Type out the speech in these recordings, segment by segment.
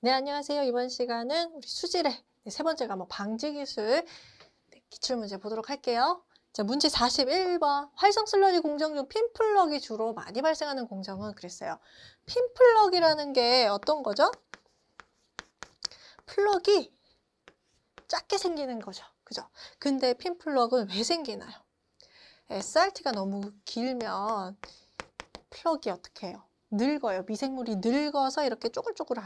네, 안녕하세요. 이번 시간은 우리 수질의 네, 세 번째 과목 뭐 방지 기술 네, 기출 문제 보도록 할게요. 자, 문제 41번. 활성 슬러지 공정 중 핀플럭이 주로 많이 발생하는 공정은 그랬어요. 핀플럭이라는 게 어떤 거죠? 플럭이 작게 생기는 거죠. 그죠? 근데 핀플럭은 왜 생기나요? SRT가 너무 길면 플럭이 어떻게 해요? 늙어요. 미생물이 늙어서 이렇게 쪼글쪼글한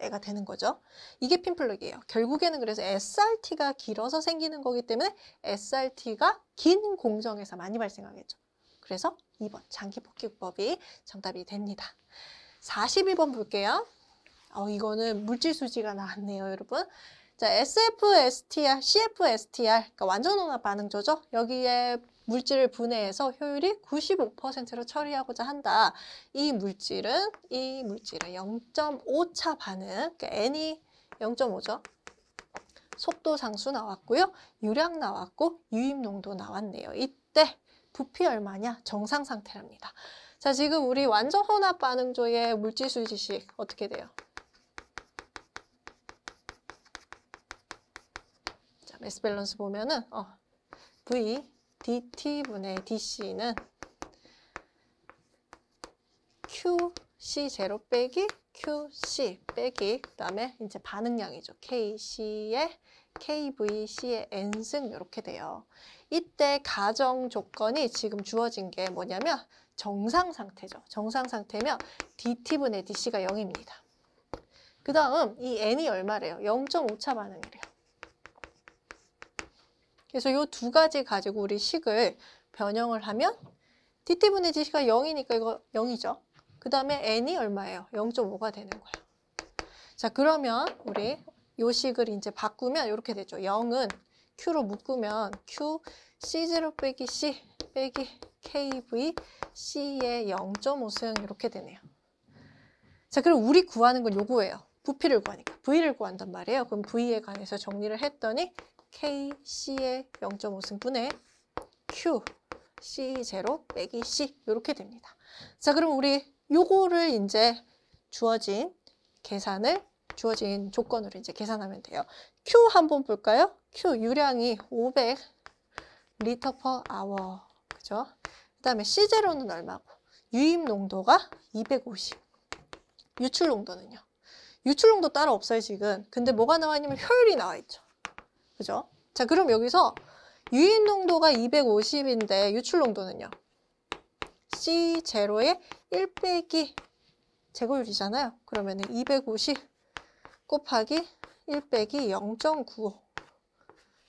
애가 되는 거죠. 이게 핀플럭이에요. 결국에는 그래서 SRT가 길어서 생기는 거기 때문에 SRT가 긴 공정에서 많이 발생하겠죠. 그래서 2번 장기폭기법이 정답이 됩니다. 41번 볼게요. 어, 이거는 물질 수지가 나왔네요, 여러분. 자, SFSTR, CFSTR, 그러니까 완전 혼합 반응조죠. 여기에 물질을 분해해서 효율이 95%로 처리하고자 한다. 이 물질은 이 물질의 0.5차 반응, 그러니까 N이 0.5죠. 속도 상수 나왔고요. 유량 나왔고 유입 농도 나왔네요. 이때 부피 얼마냐? 정상 상태랍니다. 자, 지금 우리 완전 혼합 반응조의 물질 수지식 어떻게 돼요? 매스 밸런스 보면은 어, V DT분의 DC는 QC0 빼기 QC 빼기 그다음에 이제 반응량이죠. KC에 KVC의 n승 이렇게 돼요. 이때 가정 조건이 지금 주어진 게 뭐냐면 정상 상태죠. 정상 상태면 DT분의 DC가 0입니다. 그 다음 이 n이 얼마래요? 0.5차 반응이래요. 그래서 이 두 가지 가지고 우리 식을 변형을 하면 dt분의 g가 0이니까 이거 0이죠. 그 다음에 n이 얼마예요? 0.5가 되는 거예요. 자 그러면 우리 요 식을 이제 바꾸면 이렇게 되죠. 0은 q로 묶으면 q c0 빼기 c 빼기 kv c의 0.5승 이렇게 되네요. 자 그럼 우리 구하는 건 요거예요. 부피를 구하니까 v를 구한단 말이에요. 그럼 v에 관해서 정리를 했더니 K, C의 0.5승분의 Q, C0 빼기 C 이렇게 됩니다. 자 그럼 우리 요거를 이제 주어진 계산을 주어진 조건으로 이제 계산하면 돼요. Q 한번 볼까요? Q 유량이 500 리터 퍼 아워 그죠? 그 다음에 C0는 얼마고 유입 농도가 250 유출 농도는요? 유출 농도 따로 없어요 지금 근데 뭐가 나와 있냐면 효율이 나와 있죠 그죠? 자, 그럼 여기서 유인 농도가 250인데 유출 농도는요? c 0에1 빼기 제곱율이잖아요. 그러면 250 곱하기 1 빼기 0.95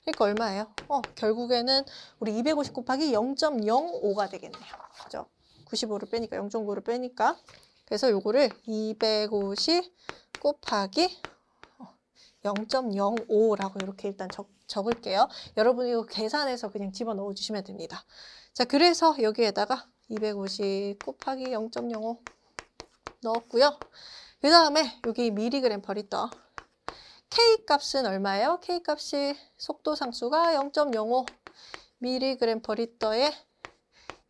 그러니까 얼마예요? 어, 결국에는 우리 250 곱하기 0.05가 되겠네요. 그죠? 95를 빼니까 0.9를 빼니까 그래서 요거를 250 곱하기 0.05라고 이렇게 일단 적, 적을게요. 여러분 이거 계산해서 그냥 집어넣어 주시면 됩니다. 자 그래서 여기에다가 250 곱하기 0.05 넣었고요. 그 다음에 여기 미리그램 퍼 리터 K 값은 얼마예요? K 값이 속도 상수가 0.05 미리그램 퍼 리터에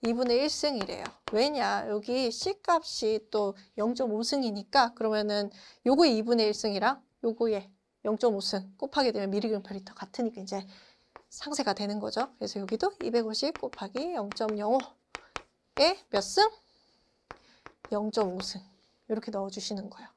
2분의 1승이래요. 왜냐? 여기 C 값이 또 0.5승이니까 그러면은 요거 2분의 1승이랑 요거에 0.5승 곱하게 되면 미리금퍼리터 같으니까 이제 상세가 되는 거죠. 그래서 여기도 250 곱하기 0.05에 몇 승? 0.5승. 이렇게 넣어주시는 거예요.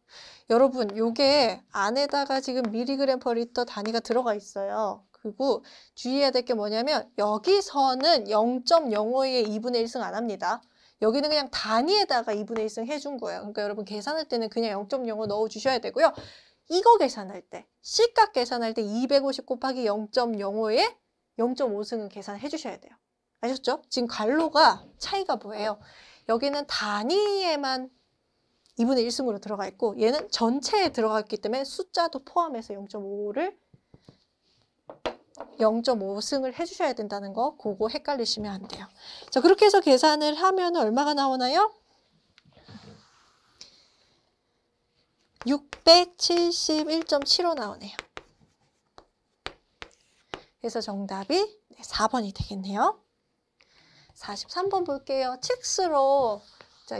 여러분, 요게 안에다가 지금 미리그램 퍼 리터 단위가 들어가 있어요. 그리고 주의해야 될 게 뭐냐면 여기서는 0.05의 2분의 1승 안 합니다. 여기는 그냥 단위에다가 2분의 1승 해준 거예요. 그러니까 여러분 계산할 때는 그냥 0.05 넣어주셔야 되고요. 이거 계산할 때 시각 계산할 때 250 곱하기 0.05에 0.5승은 계산해 주셔야 돼요. 아셨죠? 지금 갈로가 차이가 뭐예요? 여기는 단위에만 2분의 1승으로 들어가 있고 얘는 전체에 들어가 있기 때문에 숫자도 포함해서 0.5를 0.5승을 해주셔야 된다는 거 그거 헷갈리시면 안 돼요. 자 그렇게 해서 계산을 하면 얼마가 나오나요? 671.75 나오네요. 그래서 정답이 4번이 되겠네요. 43번 볼게요. 칙스로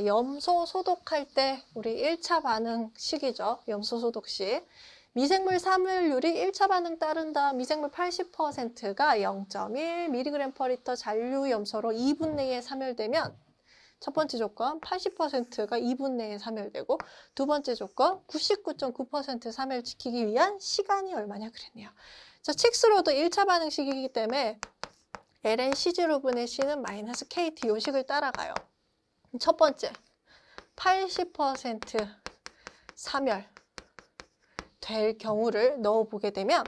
염소 소독할 때 우리 1차 반응식이죠. 염소 소독식. 미생물 사물률이 1차 반응 따른다. 미생물 80%가 0.1mg/l per 잔류 염소로 2분 내에 사멸되면 첫 번째 조건 80%가 2분 내에 3일되고 두 번째 조건 99.9% 3일 지키기 위한 시간이 얼마냐 그랬네요. 자, 칙스로도 1차 반응식이기 때문에 ln c g 분의 c는 마이너스 kt 요식을 따라가요. 첫 번째 80% 3열 될 경우를 넣어보게 되면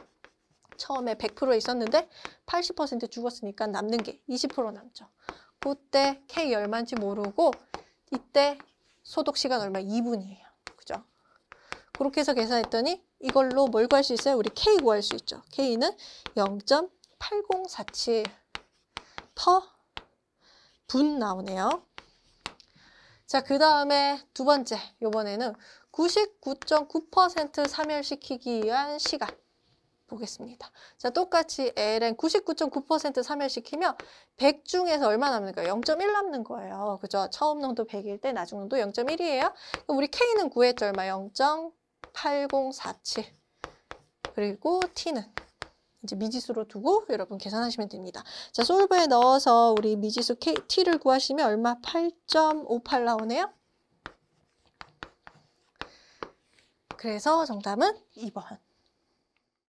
처음에 100% 있었는데 80% 죽었으니까 남는 게 20% 남죠. 그때 K 얼마인지 모르고 이때 소독 시간 얼마? 2분이에요. 그죠? 그렇게 해서 계산했더니 이걸로 뭘 구할 수 있어요? 우리 K 구할 수 있죠. K는 0.8047 퍼 분 나오네요. 자, 그 다음에 두 번째, 요번에는 99.9% 참여시키기 위한 시간. 보겠습니다. 자, 똑같이 ln 99.9% 삼열시키면 100 중에서 얼마 남는 거예요? 0.1 남는 거예요. 그죠? 처음 농도 100일 때 나중 농도 0.1이에요. 그럼 우리 k는 구했죠? 얼마? 0.8047. 그리고 t는 이제 미지수로 두고 여러분 계산하시면 됩니다. 자, 솔브에 넣어서 우리 미지수 k, t를 구하시면 얼마? 8.58 나오네요. 그래서 정답은 2번.